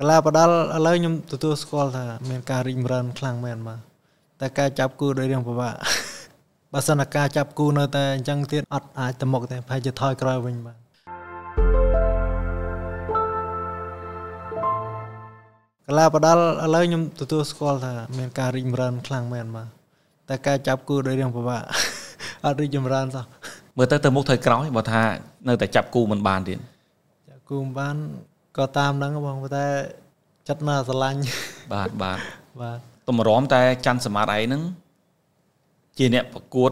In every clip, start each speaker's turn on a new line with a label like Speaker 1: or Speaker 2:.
Speaker 1: កីឡាប្រដាល់ឥឡូវខ្ញុំទទួលស្គាល់ថាមាន ការរីកចម្រើនខ្លាំងមែនបាទតែការចាប់គូដោយរឿងពិបាកបើសិនតែការចាប់គូនៅតែអញ្ចឹងទៀតអត់អាចទៅមុខទេប្រហែលជាថយក្រោយវិញបាទកីឡាប្រដាល់ឥឡូវខ្ញុំទទួលស្គាល់ថាមានការរីកចម្រើនខ្លាំងមែនបាទតែការចាប់គូដោយរឿងពិបាកអត់រីកចម្រើនសោះ
Speaker 2: មើលទៅទៅមុខថយក្រោយបើថានៅតែចាប់គូមិនបានទៀត
Speaker 1: ចាប់គូមិនបានក៏តាមហ្នឹងបងតែចិត្តណាស្រឡាញ់បាទបាទបាទ
Speaker 2: តម្រាំតែច័ន្ទសមត្ថឯហ្នឹងជាអ្នកប្រកួត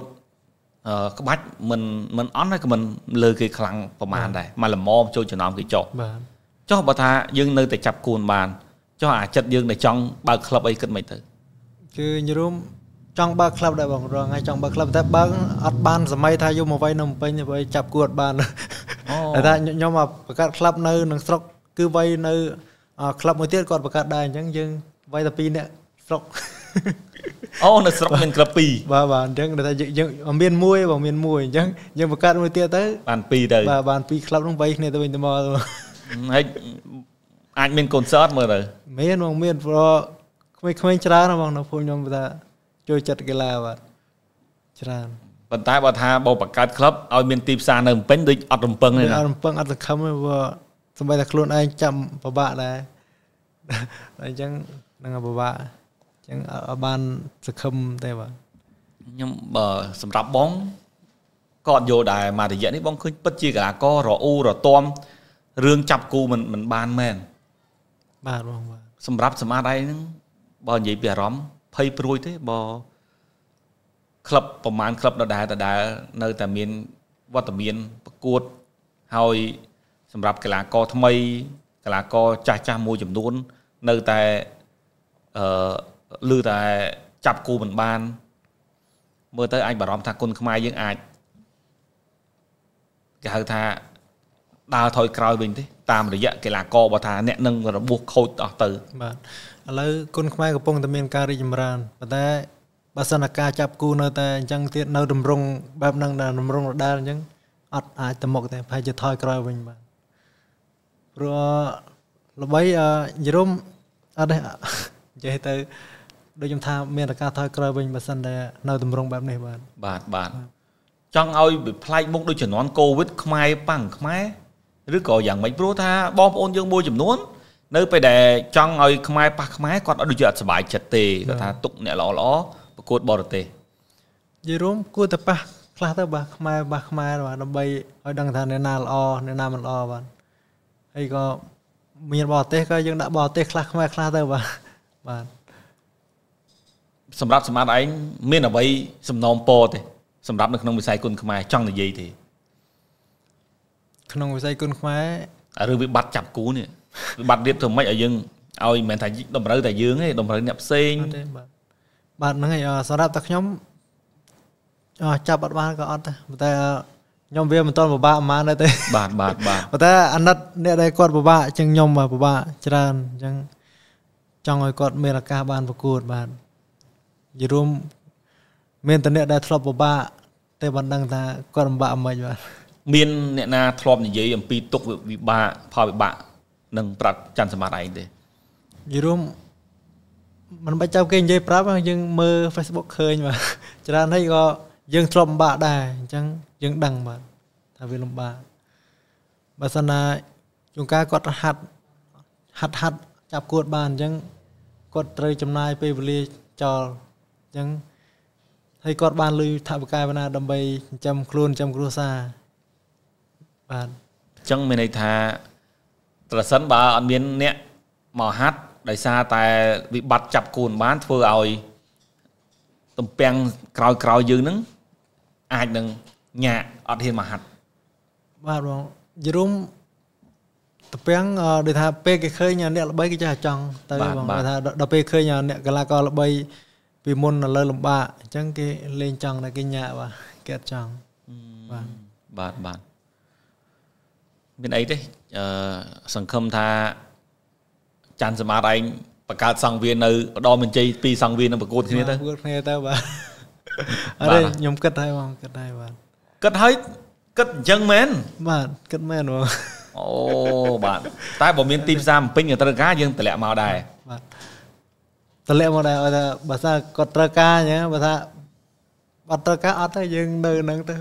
Speaker 2: ក្បាច់មិនមិនអន់ហើយក៏មិនលើគេខ្លាំងប្រមាណដែរមកល្មមចូលចំណោមគេចុះបាទចុះបើថាយើងនៅតែចាប់គួនបាន ចុះអាចិត្តយើងដែលចង់បើកក្លឹបអីគិតមិនទៅ
Speaker 1: គឺញរុំចង់បើកក្លឹបដែរបងរងហើយចង់បើកក្លឹបតែបើកអត់បានសម័យថាយកមកໄວនៅពេញទៅចាប់គួនបានអូតែខ្ញុំមកបង្កើតក្លឹបនៅក្នុងស្រុកគឺវ័យនៅក្លឹបមួយទៀតគាត់បង្កើតដែរអញ្ចឹងយើងវ័យតែ2នាក់ស្រុកអូនៅស្រុកមានក្លឹប2បាទបាទអញ្ចឹងគេថាយើងមានមួយបើមានមួយអញ្ចឹងយើងបង្កើតមួយទៀតទៅ
Speaker 2: បាន2ទៅបា
Speaker 1: ទបាន2ក្លឹបនោះវ័យគ្នាទៅវិញទៅមក
Speaker 2: ហើយអាចមានកូនសតមើលទៅ
Speaker 1: មានមកមានព្រោះក្មេងៗច្រើនហ្មងនៅភូមិខ្ញុំថាចូលចិត្តកីឡាបាទច្រើន
Speaker 2: ប៉ុន្តែបើថាបោបង្កើតក្លឹបឲ្យមានទីផ្សារនៅភ្នំពេញដូចអត់រំពឹងទេអត់រ
Speaker 1: ំពឹងអត់សង្ឃឹមទេព្រោះសម្បីតែខ្លួនឯងចាំពិបាកដែរអញ្ចឹងនឹងពិបាកអញ្ចឹងបានសង្ឃឹមទេ
Speaker 2: បាទខ្ញុំបើសម្រាប់បងក៏អត់យល់ដែរមួយរយៈនេះបងឃើញពិតជាកីឡាកររអ៊ូរទាំរឿងចាប់គូមិនមិនបានមែនបាទបងបាទសម្រាប់សមាដៃហ្នឹងបើនិយាយពីអារម្មណ៍ភ័យព្រួយទេបើក្លឹបប្រហែលក្លឹបដដែលដដែលនៅតែមានវត្តមានប្រកួតហើយសម្រាប់កីឡាករថ្មីកីឡាករចាស់ចាស់មួយចំនួន នៅតែអឺឮតែចាប់គូមិនបានមើលទៅអាចបារម្ភថាគុណខ្មែរយើងអាចគេហៅថាដើរថយក្រោយវិញទេតាមរយៈកីឡាករបើថា អ្នកនឹងរបួសខូចអស់ទៅ
Speaker 1: បាទឥឡូវគុណខ្មែរកំពុងតែមានការរីកចម្រើនប៉ុន្តែបើសិនការចាប់គូនៅតែអញ្ចឹងទៀតនៅតម្រង់បែបហ្នឹងដែរតម្រង់ដដែលអញ្ចឹងអត់អាចទៅមុខទេប្រហែលជាថយក្រោយវិញបាទព្រោះល្បីយរំអត់ទេនិយាយទៅដូចខ្ញុំថាមានឱកាសថយក្រោយវិញបើសិនតែនៅទម្រង់បែបនេះបាទ
Speaker 2: បាទបាទចង់ឲ្យប្លែកមុខដូចជំនាន់កូវីដខ្មែរប៉ាំងខ្មែរឬក៏យ៉ាងម៉េចព្រោះថាបងប្អូនយើងមួយចំនួននៅពេលដែលចង់ឲ្យខ្មែរប៉ះខ្មែរគាត់អត់ដូចជាអត់សុបាយចិត្តទេគាត់ថាទុកអ្នកល្អល្អប្រកួតបរទេស
Speaker 1: និយាយរួមគួរតែប៉ះខ្លះទៅបាទខ្មែរប៉ះខ្មែរបាទដើម្បីឲ្យដឹងថាអ្នកណាល្អអ្នកណាមិនល្អបាទហើយក៏មានបរទេសក៏យើងដាក់បរទេសខ្លះខ្មែរខ្លះទៅបាទ
Speaker 2: បាទសម្រាប់សម្បត្តិឯងមានអ្វីសំណូមពរទេ សម្រាប់នៅក្នុងវិស័យគុណខ្មែរចង់និយាយទេ
Speaker 1: ក្នុងវិស័យគុណខ្មែ
Speaker 2: រឬវិបត្តិចាប់គូនេះវិបត្តិរៀបធ្វើម៉េចឲ្យយើងឲ្យមិនមែនថាតម្រូវតែយើងទេតម្រូវអ្នកផ្សេងទេ
Speaker 1: បាទបាទហ្នឹងហើយសម្រាប់តែខ្ញុំចាប់អត់បានក៏អត់ដែរតែខ្ញុំវាមិនទាន់ពិបាកប៉ុន្មានដែរទេបាទបាទបាទប៉ុន្តែអាណិតអ្នក ដែលគាត់ពិបាកជាងខ្ញុំពិបាកច្រើនអញ្ចឹងចង់ឲ្យគាត់មានឱកាសបានប្រកួតបាទនិយាយរួមមានតអ្នកដែលធ្លាប់ពិបាកតែមិនដឹងថាគាត់ពិបាកមិនបាទ
Speaker 2: មានអ្នកណាធ្លាប់និយាយអំពីទុកវិបាកផលវិបាកនឹងប្រាប់ច័ន្ទសម្បត្តិឯងទេនិ
Speaker 1: យាយរួមមិនបាច់ចាំគេនិយាយប្រាប់យើងមើល Facebook ឃើញបាទច្រើនហើយក៏យើងធ្លាប់លំបាកដែរអញ្ចឹងយើងដឹងបាទថាវាលំបាកបើសិនណាជួនកាលគាត់ហាត់ហាត់ហាត់ចាប់គួតបានអញ្ចឹងគាត់ត្រូវចំណាយពេលវេលាចោលអញ្ចឹងហើយគាត់បានលុយថវិកាបណ្ណាដើម្បីចិញ្ចឹមខ្លួនចិញ្ចឹមគ្រួសារបាទ
Speaker 2: អញ្ចឹងមានន័យថាត្រសិនបើអត់មានអ្នកមកហាត់ដោយសារតែវិបត្តិចាប់គូនបានធ្វើឲ្យ ទំពាំងក្រោយក្រោយយើងហ្នឹងអាចនឹងញាក់អត់ហ៊ានមកហាត់
Speaker 1: បាទបងយរុំតពាំងដូចថាពេលគេឃើញអ្នកល្បីគេចេះចង់ទៅបងថាដល់ពេលឃើញអ្នកកីឡាករល្បី ពីមុននៅលើលំបាកអញ្ចឹងគេលេងចង់តែគេញាក់បាទគេអត់ចង់បាទ
Speaker 2: បាទបាទមានអីទេអឺសង្ឃឹមថាច័ន្ទសម្បត្តិឯងបង្កើតសង្វៀននៅឧត្តមមានជ័យពីរសង្វៀននឹងប្រកួតគ្នាទៅ
Speaker 1: ប្រកួតគ្នាទៅបាទអរខ្ញុំគិតហើយបងគិតហើយបាទ
Speaker 2: គិតហើយគិតអញ្ចឹងមែនបាទគិតមែនបងអូបាទតែបើមានទីផ្សារពេញត្រូវការយើងតម្លាក់មកដែរ
Speaker 1: បាទតម្លាក់មកដែរឲ្យថាបើថាគាត់ត្រូវការអញ្ចឹងបើថាអត់ត្រូវការអត់ទេយើងនៅនឹងទៅ